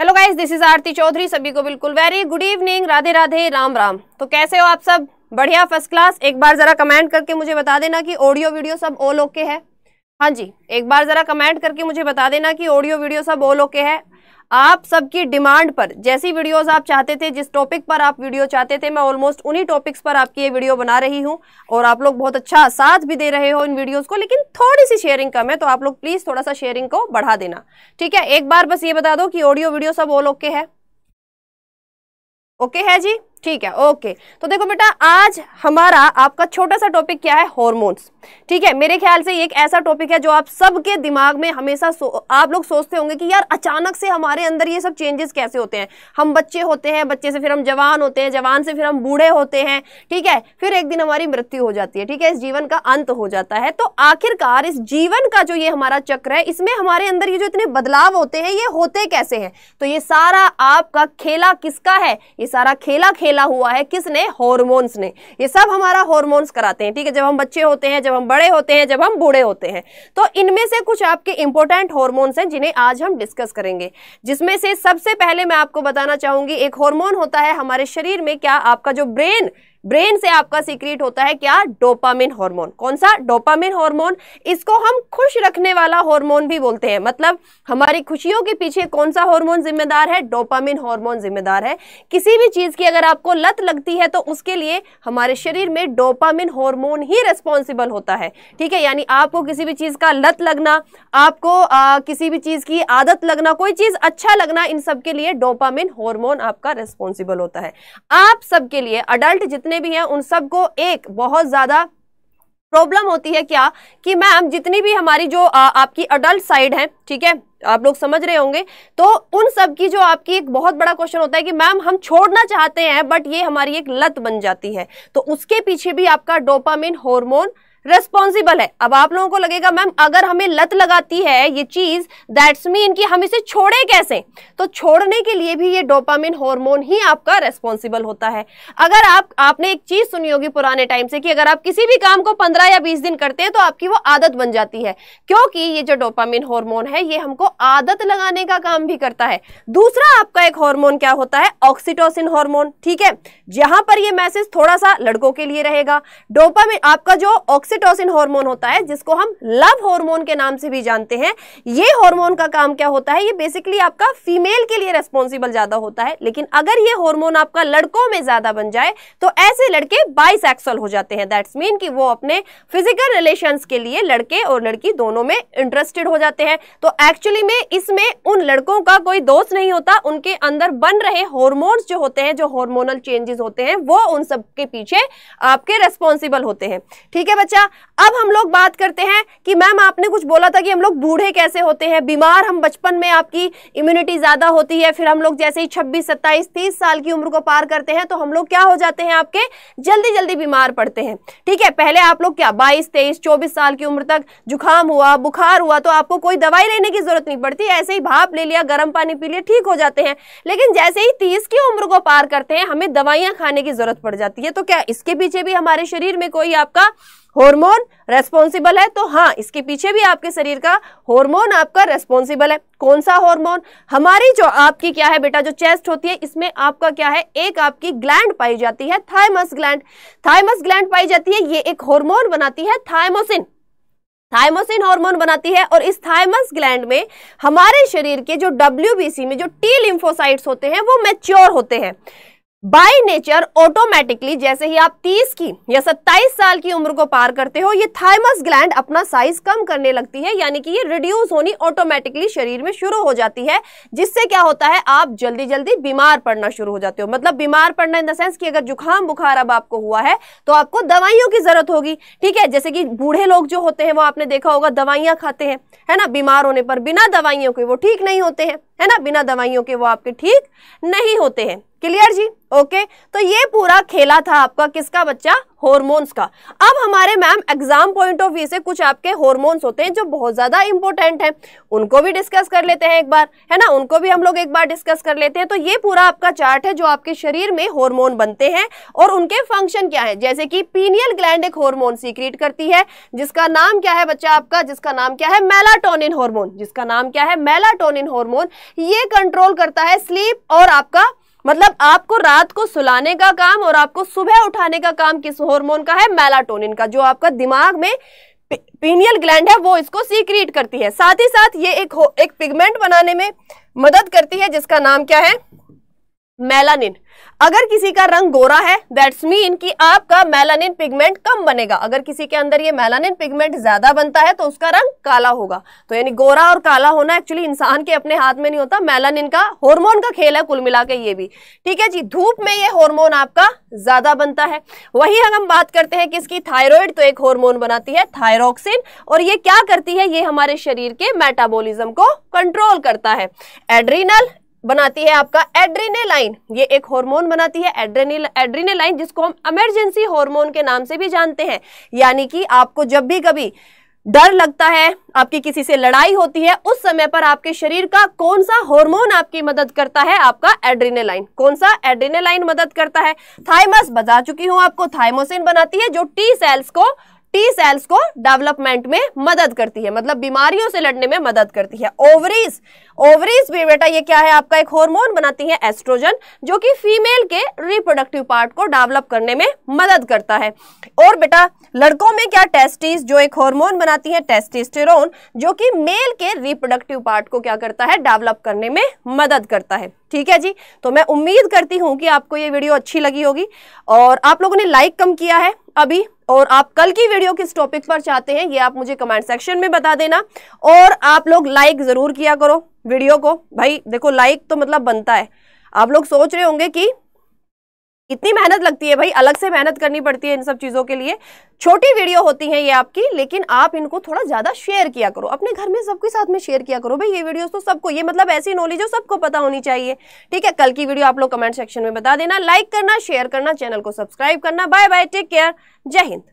hello guys this is Aarti Chaudhary सभी को बिल्कुल very good evening Radhe Radhe Ram Ram तो कैसे हो आप सब बढ़िया फर्स्ट क्लास एक बार ज़रा कमेंट करके मुझे बता देना कि ऑडियो वीडियो सब ऑल ओके है हाँ जी एक बार ज़रा कमेंट करके मुझे बता देना कि ऑडियो वीडियो सब ऑल ओके है आप सबकी डिमांड पर जैसी वीडियोस आप चाहते थे जिस टॉपिक पर आप वीडियो चाहते थे मैं ऑलमोस्ट उन्हीं टॉपिक्स पर आपकी ये वीडियो बना रही हूँ और आप लोग बहुत अच्छा साथ भी दे रहे हो इन वीडियोस को लेकिन थोड़ी सी शेयरिंग कम है तो आप लोग प्लीज़ थोड़ा सा शेयरिंग को बढ़ा देना ठीक है एक बार बस ये बता दो कि ऑडियो वीडियो सब ऑल ओके है ओके है जी ठीक है ओके तो देखो बेटा आज हमारा आपका छोटा सा टॉपिक क्या है हॉर्मोन्स ठीक है मेरे ख्याल से एक ऐसा टॉपिक है जो आप सबके दिमाग में हमेशा आप लोग सोचते होंगे कि यार अचानक से हमारे अंदर ये सब चेंजेस कैसे होते हैं हम बच्चे होते हैं बच्चे से फिर हम जवान होते हैं जवान से फिर हम बूढ़े होते हैं ठीक है फिर एक दिन हमारी मृत्यु हो जाती है ठीक है इस जीवन का अंत हो जाता है तो आखिरकार इस जीवन का जो ये हमारा चक्र है इसमें हमारे अंदर ये जो इतने बदलाव होते हैं ये होते कैसे हैं तो ये सारा आपका खेला किसका है ये सारा खेला खेला फैला हुआ है किसने हॉर्मोन्स ने ये सब हमारा हॉर्मोन्स कराते हैं ठीक है जब हम बच्चे होते हैं जब हम बड़े होते हैं जब हम बूढ़े होते हैं तो इनमें से कुछ आपके इंपॉर्टेंट हॉर्मोन्स हैं जिन्हें आज हम डिस्कस करेंगे जिसमें से सबसे पहले मैं आपको बताना चाहूंगी एक हॉर्मोन होता है हमारे शरीर में क्या आपका जो ब्रेन ब्रेन से आपका सीक्रेट होता है क्या डोपामिन हार्मोन कौन सा डोपामिन हार्मोन इसको हम खुश रखने वाला हार्मोन भी बोलते हैं मतलब हमारी खुशियों के पीछे कौन सा हार्मोन जिम्मेदार है डोपामिन हार्मोन जिम्मेदार है किसी भी चीज़ की अगर आपको लत लगती है तो उसके लिए हमारे शरीर में डोपामिन हॉर्मोन ही रेस्पॉन्सिबल होता है ठीक है यानी आपको किसी भी चीज़ का लत लगना आपको आ, किसी भी चीज़ की आदत लगना कोई चीज़ अच्छा लगना इन सबके लिए डोपामिन हॉर्मोन आपका रेस्पॉन्सिबल होता है आप सबके लिए अडल्ट जितने जितने भी हैं उन सबको एक बहुत ज़्यादा प्रॉब्लम होती है क्या कि मैम जितनी भी हमारी जो आ, आपकी अडल्ट साइड है ठीक है आप लोग समझ रहे होंगे तो उन सब की जो आपकी एक बहुत बड़ा क्वेश्चन होता है कि मैम हम छोड़ना चाहते हैं बट ये हमारी एक लत बन जाती है तो उसके पीछे भी आपका डोपामिन हॉर्मोन रेस्पॉन्सिबल है अब आप लोगों को लगेगा मैम अगर हमें लत लगाती है ये चीज दैट्स मीन कि हम इसे छोड़े कैसे तो छोड़ने के लिए भी ये डोपामिन हार्मोन ही आपका रेस्पॉन्सिबल होता है अगर आप आपने एक चीज सुनी होगी पुराने टाइम से कि अगर आप किसी भी काम को पंद्रह या बीस दिन करते हैं तो आपकी वो आदत बन जाती है क्योंकि ये जो डोपामिन हॉर्मोन है ये हमको आदत लगाने का काम भी करता है दूसरा आपका एक हॉर्मोन क्या होता है ऑक्सीटोसिन हॉर्मोन ठीक है जहां पर यह मैसेज थोड़ा सा लड़कों के लिए रहेगा डोपामिन आपका जो ऑक्सी ऑक्सीटोसिन हार्मोन होता है जिसको हम लव हार्मोन के नाम से भी जानते हैं ये हार्मोन का काम क्या होता है ये बेसिकली आपका फीमेल के लिए रेस्पॉन्सिबल ज्यादा होता है लेकिन अगर ये हार्मोन आपका लड़कों में ज्यादा बन जाए तो ऐसे लड़के बाइसेक्सुअल हो जाते हैं दैट्स मीन कि वो अपने फिजिकल रिलेशन के लिए लड़के और लड़की दोनों में इंटरेस्टेड हो जाते हैं तो एक्चुअली में इसमें उन लड़कों का कोई दोस्त नहीं होता उनके अंदर बन रहे हॉर्मोन जो होते हैं जो हॉर्मोनल चेंजेस होते हैं वो उन सबके पीछे आपके रेस्पॉन्सिबल होते हैं ठीक है बच्चा अब हम लोग बात करते हैं कि मैम आपने कुछ बोला था कि हम लोग बूढ़े कैसे होते हैं बीमार हम बचपन में आपकी इम्यूनिटी ज़्यादा होती है फिर हम लोग जैसे ही छब्बीस सत्ताईस तीस साल की उम्र को पार करते हैं तो हम लोग क्या हो जाते हैं आपके जल्दी जल्दी बीमार पड़ते हैं ठीक है पहले आप लोग क्या बाईस तेईस चौबीस साल की उम्र तक जुकाम हुआ बुखार हुआ तो आपको कोई दवाई लेने की जरूरत नहीं पड़ती ऐसे ही भाप ले लिया गर्म पानी पी लिया ठीक हो जाते हैं लेकिन जैसे ही तीस की उम्र को पार करते हैं हमें दवाइयां खाने की जरूरत पड़ जाती है तो क्या इसके पीछे भी हमारे शरीर में कोई आपका हार्मोन रेस्पॉन्सिबल है तो हाँ इसके पीछे भी आपके शरीर का हार्मोन आपका रेस्पॉन्सिबल है कौन सा हार्मोन हमारी जो आपकी क्या है बेटा जो चेस्ट होती है इसमें आपका क्या है एक आपकी ग्लैंड पाई जाती है थायमस ग्लैंड थायमस ग्लैंड पाई जाती है ये एक हॉर्मोन बनाती है थायमोसिन थायमोसिन हार्मोन बनाती है और इस थायमस ग्लैंड में हमारे शरीर के जो डब्ल्यू में जो टी लिम्फोसाइट्स होते हैं वो मैच्योर होते हैं बाय नेचर ऑटोमेटिकली जैसे ही आप 30 की या 27 साल की उम्र को पार करते हो ये थाइमस ग्लैंड अपना साइज कम करने लगती है यानी कि ये रिड्यूस होनी ऑटोमेटिकली शरीर में शुरू हो जाती है जिससे क्या होता है आप जल्दी जल्दी बीमार पड़ना शुरू हो जाते हो मतलब बीमार पड़ना इन द सेंस कि अगर जुकाम बुखार अब आपको हुआ है तो आपको दवाइयों की जरूरत होगी ठीक है जैसे कि बूढ़े लोग जो होते हैं वो आपने देखा होगा दवाइयाँ खाते हैं है ना बीमार होने पर बिना दवाइयों के वो ठीक नहीं होते हैं है ना बिना दवाइयों के वो आपके ठीक नहीं होते हैं क्लियर जी ओके तो ये पूरा खेला था आपका किसका बच्चा हॉर्मोन्स का अब हमारे ma'am exam point of view से कुछ आपके हॉर्मोन्स होते हैं जो बहुत ज्यादा इंपॉर्टेंट हैं उनको भी डिस्कस कर लेते हैं एक बार है ना उनको भी हम लोग एक बार डिस्कस कर लेते हैं तो ये पूरा आपका चार्ट है जो आपके शरीर में हॉर्मोन बनते हैं और उनके फंक्शन क्या है जैसे कि पीनियल ग्लैंड एक हॉर्मोन सीक्रेट करती है जिसका नाम क्या है बच्चा आपका जिसका नाम क्या है मेलाटोनिन हॉर्मोन जिसका नाम क्या है मेलाटोनिन हॉर्मोन ये कंट्रोल करता है स्लीप और आपका मतलब आपको रात को सुलाने का काम और आपको सुबह उठाने का काम किस हार्मोन का है मेलाटोनिन का जो आपका दिमाग में पीनियल ग्लैंड है वो इसको सीक्रीट करती है साथ ही साथ ये एक एक पिगमेंट बनाने में मदद करती है जिसका नाम क्या है मेलानिन अगर किसी का रंग गोरा है दैट्स मीन कि आपका मेलानिन पिगमेंट कम बनेगा अगर किसी के अंदर ये मेलानिन पिगमेंट ज्यादा बनता है तो उसका रंग काला होगा तो यानी गोरा और काला होना एक्चुअली इंसान के अपने हाथ में नहीं होता मेलानिन का हार्मोन का खेल है कुल मिला के ये भी ठीक है जी धूप में ये हॉर्मोन आपका ज्यादा बनता है वही हम बात करते हैं किसकी थायरॉयड तो एक हॉर्मोन बनाती है थायरोक्सिन और ये क्या करती है ये हमारे शरीर के मेटाबोलिज्म को कंट्रोल करता है एड्रीनल बनाती है आपका एड्रेनेलाइन ये एक हार्मोन बनाती है एड्रेनिल एड्रेनेलाइन जिसको हम इमरजेंसी हार्मोन के नाम से भी जानते हैं यानी कि आपको जब भी कभी डर लगता है आपकी किसी से लड़ाई होती है उस समय पर आपके शरीर का कौन सा हार्मोन आपकी मदद करता है आपका एड्रेनेलाइन कौन सा एड्रेनेलाइन मदद करता है थाइमस बता चुकी हूं आपको थाइमोसिन बनाती है जो टी सेल्स को टी सेल्स को डेवलपमेंट में मदद करती है मतलब बीमारियों से लड़ने में मदद करती है ओवरीज ओवरीज भी बेटा ये क्या है आपका एक हार्मोन बनाती है एस्ट्रोजन जो कि फीमेल के रिप्रोडक्टिव पार्ट को डेवलप करने में मदद करता है और बेटा लड़कों में क्या टेस्टिस जो एक हार्मोन बनाती है टेस्टिस्टेरोन जो कि मेल के रिप्रोडक्टिव पार्ट को क्या करता है डेवलप करने में मदद करता है ठीक है जी तो मैं उम्मीद करती हूँ कि आपको ये वीडियो अच्छी लगी होगी और आप लोगों ने लाइक कम किया है अभी और आप कल की वीडियो किस टॉपिक पर चाहते हैं ये आप मुझे कमेंट सेक्शन में बता देना और आप लोग लाइक ज़रूर किया करो वीडियो को भाई देखो लाइक तो मतलब बनता है आप लोग सोच रहे होंगे कि इतनी मेहनत लगती है भाई अलग से मेहनत करनी पड़ती है इन सब चीज़ों के लिए छोटी वीडियो होती हैं ये आपकी लेकिन आप इनको थोड़ा ज़्यादा शेयर किया करो अपने घर में सबके साथ में शेयर किया करो भाई ये वीडियोस तो सबको ये मतलब ऐसी नॉलेज हो सबको पता होनी चाहिए ठीक है कल की वीडियो आप लोग कमेंट सेक्शन में बता देना लाइक करना शेयर करना चैनल को सब्सक्राइब करना बाय बाय टेक केयर जय हिंद